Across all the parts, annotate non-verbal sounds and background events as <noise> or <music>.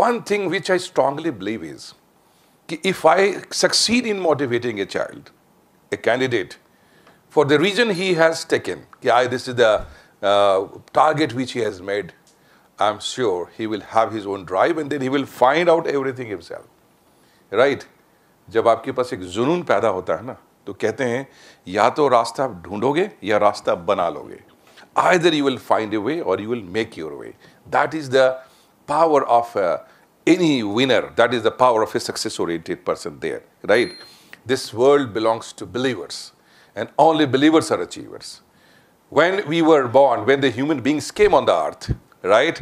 One thing which I strongly believe is if I succeed in motivating a child, a candidate, for the reason he has taken, this is the uh, target which he has made, I'm sure he will have his own drive and then he will find out everything himself. Right? जब आपके पास एक जुनून पैदा होता है ना तो कहते हैं या तो रास्ता ढूंढोगे या रास्ता बना लोगे either you will find a way or you will make your way. That is the power of uh, any winner. That is the power of a success-oriented person there, right? This world belongs to believers, and only believers are achievers. When we were born, when the human beings came on the earth, right?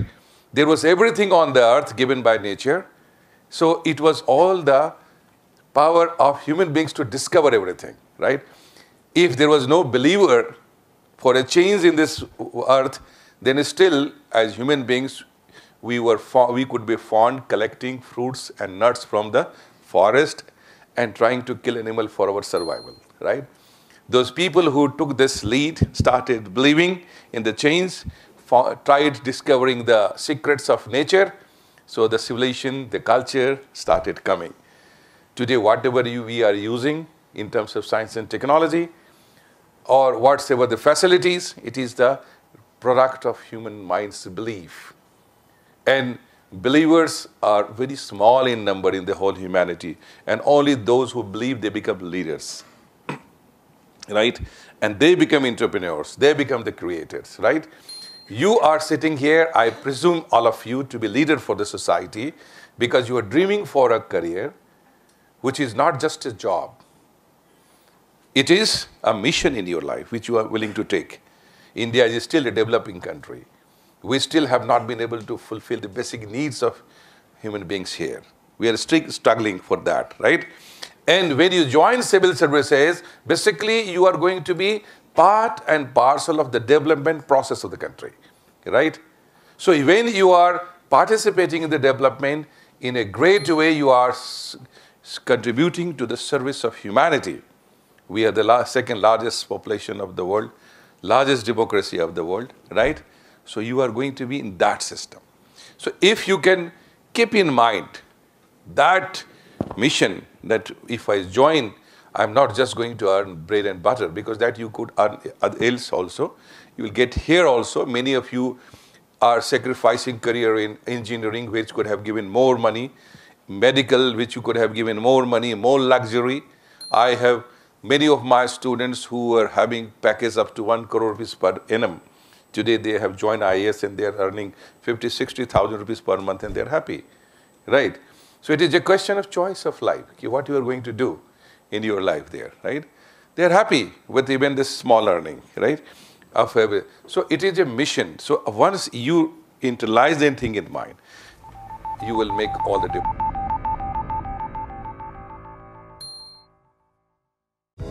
There was everything on the earth given by nature. So it was all the power of human beings to discover everything, right? If there was no believer for a change in this earth, then still, as human beings, we, were we could be found collecting fruits and nuts from the forest and trying to kill animal for our survival, right? Those people who took this lead started believing in the chains, tried discovering the secrets of nature. So the civilization, the culture started coming. Today, whatever you, we are using in terms of science and technology, or whatever the facilities, it is the product of human mind's belief. And believers are very small in number in the whole humanity. And only those who believe, they become leaders. <clears throat> right? And they become entrepreneurs. They become the creators, right? You are sitting here, I presume all of you to be leader for the society because you are dreaming for a career which is not just a job. It is a mission in your life which you are willing to take. India is still a developing country we still have not been able to fulfill the basic needs of human beings here. We are still struggling for that, right? And when you join civil services, basically you are going to be part and parcel of the development process of the country, right? So when you are participating in the development, in a great way you are contributing to the service of humanity. We are the la second largest population of the world, largest democracy of the world, right? So you are going to be in that system. So if you can keep in mind that mission that if I join, I'm not just going to earn bread and butter because that you could earn else also. You will get here also. Many of you are sacrificing career in engineering which could have given more money, medical which you could have given more money, more luxury. I have many of my students who are having package up to 1 crore rupees per annum Today they have joined IAS and they are earning 50, 60,000 rupees per month and they are happy, right? So it is a question of choice of life, okay, what you are going to do in your life there, right? They are happy with even this small earning, right? Of so it is a mission. So once you internalize anything in mind, you will make all the difference.